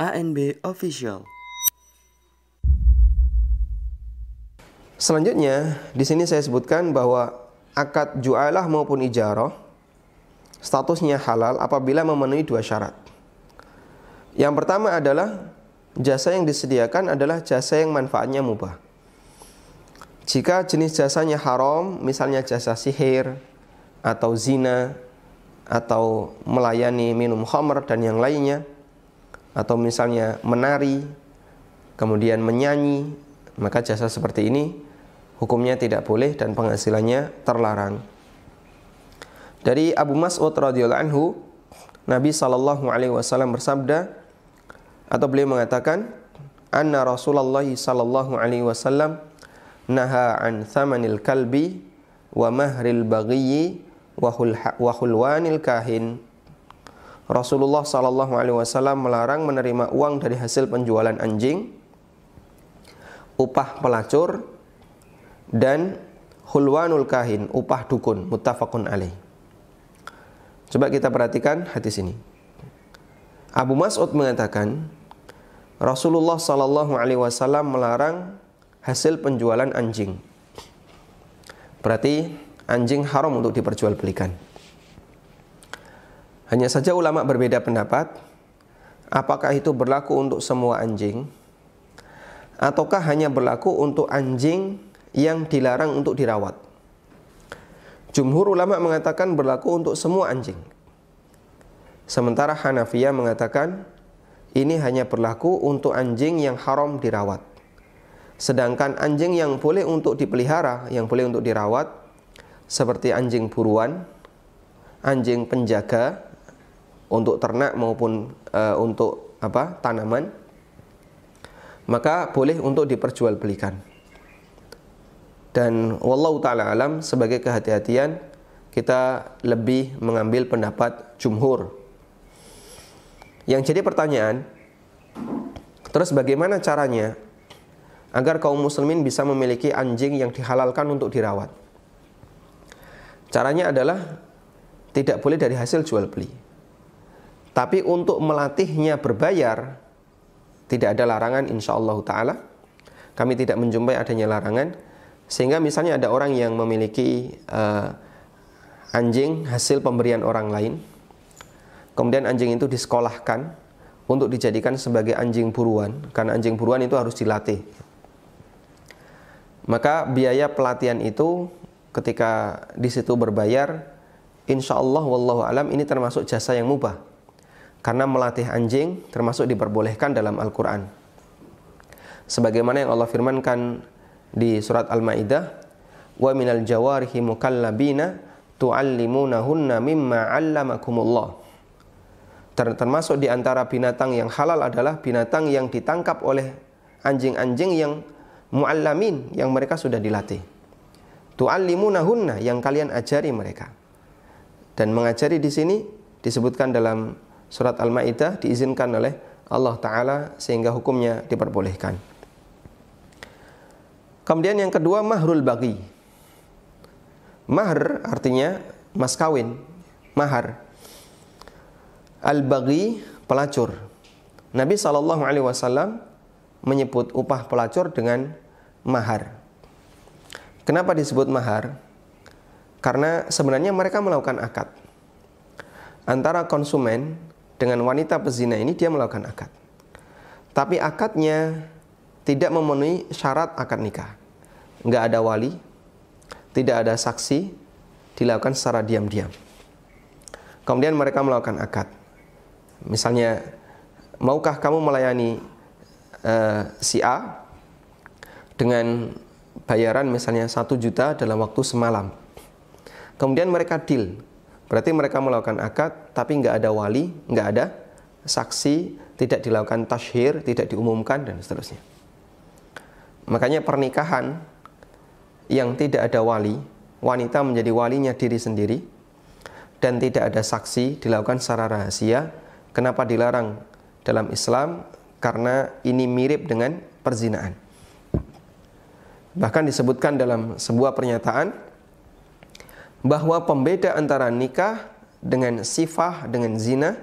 ANB Official. Selanjutnya, di sini saya sebutkan bahwa akad jualah maupun ijaroh statusnya halal apabila memenuhi dua syarat. Yang pertama adalah jasa yang disediakan adalah jasa yang manfaatnya mubah. Jika jenis jasanya haram, misalnya jasa sihir atau zina atau melayani minum khamr dan yang lainnya, atau misalnya menari, kemudian menyanyi, maka jasa seperti ini hukumnya tidak boleh dan penghasilannya terlarang. Dari Abu Mas'ud radhiyallahu anhu, Nabi sallallahu alaihi wasallam bersabda atau beliau mengatakan, "Anna Rasulullah sallallahu alaihi wasallam naha an thamanil kalbi wa mahril baghi wa hulwanil kahin." Rasulullah Shallallahu Alaihi Wasallam melarang menerima uang dari hasil penjualan anjing, upah pelacur, dan hulwanul kahin, upah dukun, mutafakun alaih. Coba kita perhatikan hadis ini. Abu Mas'ud mengatakan, Rasulullah Shallallahu Alaihi Wasallam melarang hasil penjualan anjing. Berarti anjing haram untuk diperjualbelikan. Hanya saja ulama berbeda pendapat apakah itu berlaku untuk semua anjing ataukah hanya berlaku untuk anjing yang dilarang untuk dirawat. Jumhur ulama mengatakan berlaku untuk semua anjing. Sementara Hanafiya mengatakan ini hanya berlaku untuk anjing yang haram dirawat. Sedangkan anjing yang boleh untuk dipelihara, yang boleh untuk dirawat seperti anjing buruan, anjing penjaga, untuk ternak maupun uh, untuk apa tanaman maka boleh untuk diperjualbelikan dan wallahu taala alam sebagai kehati-hatian kita lebih mengambil pendapat jumhur yang jadi pertanyaan terus bagaimana caranya agar kaum muslimin bisa memiliki anjing yang dihalalkan untuk dirawat caranya adalah tidak boleh dari hasil jual beli tapi untuk melatihnya berbayar, tidak ada larangan insya Allah ta'ala. Kami tidak menjumpai adanya larangan. Sehingga misalnya ada orang yang memiliki uh, anjing hasil pemberian orang lain. Kemudian anjing itu disekolahkan untuk dijadikan sebagai anjing buruan. Karena anjing buruan itu harus dilatih. Maka biaya pelatihan itu ketika di situ berbayar, insya Allah, wallahu alam ini termasuk jasa yang mubah karena melatih anjing termasuk diperbolehkan dalam Al-Quran. Sebagaimana yang Allah firmankan di surat Al-Ma'idah, وَمِنَ الْجَوَارِهِ مُكَلَّبِينَ تُعَلِّمُونَهُنَّ مِمَّا mimma 'allamakumullah. Termasuk di antara binatang yang halal adalah binatang yang ditangkap oleh anjing-anjing yang muallamin yang mereka sudah dilatih. Tu'allimunahunna yang kalian ajari mereka. Dan mengajari di sini disebutkan dalam surat Al-Maidah diizinkan oleh Allah taala sehingga hukumnya diperbolehkan. Kemudian yang kedua mahrul bagi. Mahr artinya mas kawin, mahar. Al-bagi pelacur. Nabi saw menyebut upah pelacur dengan mahar. Kenapa disebut mahar? Karena sebenarnya mereka melakukan akad antara konsumen dengan wanita pezina ini dia melakukan akad. Tapi akadnya tidak memenuhi syarat akad nikah. Nggak ada wali, tidak ada saksi, dilakukan secara diam-diam. Kemudian mereka melakukan akad. Misalnya, maukah kamu melayani uh, si A dengan bayaran misalnya satu juta dalam waktu semalam. Kemudian mereka deal, Berarti mereka melakukan akad tapi nggak ada wali, nggak ada saksi, tidak dilakukan tashhir, tidak diumumkan dan seterusnya. Makanya pernikahan yang tidak ada wali, wanita menjadi walinya diri sendiri dan tidak ada saksi dilakukan secara rahasia. Kenapa dilarang dalam Islam? Karena ini mirip dengan perzinaan. Bahkan disebutkan dalam sebuah pernyataan bahwa pembeda antara nikah dengan sifah dengan zina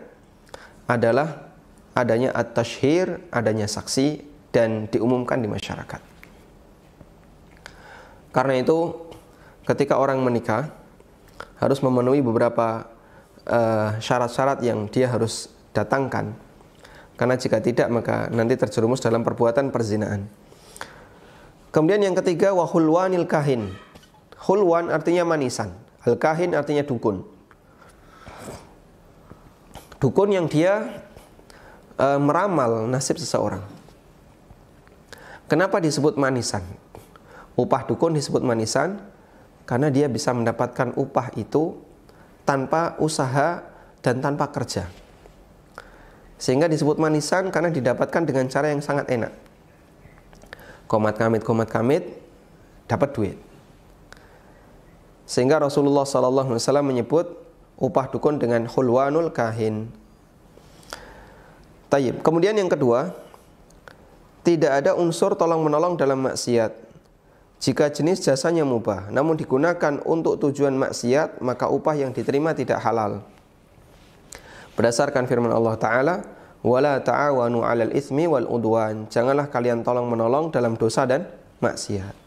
adalah adanya at-tashhir, adanya saksi dan diumumkan di masyarakat. Karena itu ketika orang menikah harus memenuhi beberapa eh, syarat-syarat uh, yang dia harus datangkan. Karena jika tidak maka nanti terjerumus dalam perbuatan perzinaan. Kemudian yang ketiga wahulwanil kahin. Hulwan artinya manisan Al-kahin artinya dukun. Dukun yang dia e, meramal nasib seseorang. Kenapa disebut manisan? Upah dukun disebut manisan karena dia bisa mendapatkan upah itu tanpa usaha dan tanpa kerja. Sehingga disebut manisan karena didapatkan dengan cara yang sangat enak. Komat kamit, komat kamit, dapat duit. Sehingga Rasulullah SAW menyebut upah dukun dengan hulwanul kahin. Tayyib. Kemudian yang kedua, tidak ada unsur tolong-menolong dalam maksiat. Jika jenis jasanya mubah, namun digunakan untuk tujuan maksiat, maka upah yang diterima tidak halal. Berdasarkan firman Allah Ta'ala, wala ta'awanu 'alal ismi wal udwan. Janganlah kalian tolong menolong dalam dosa dan maksiat.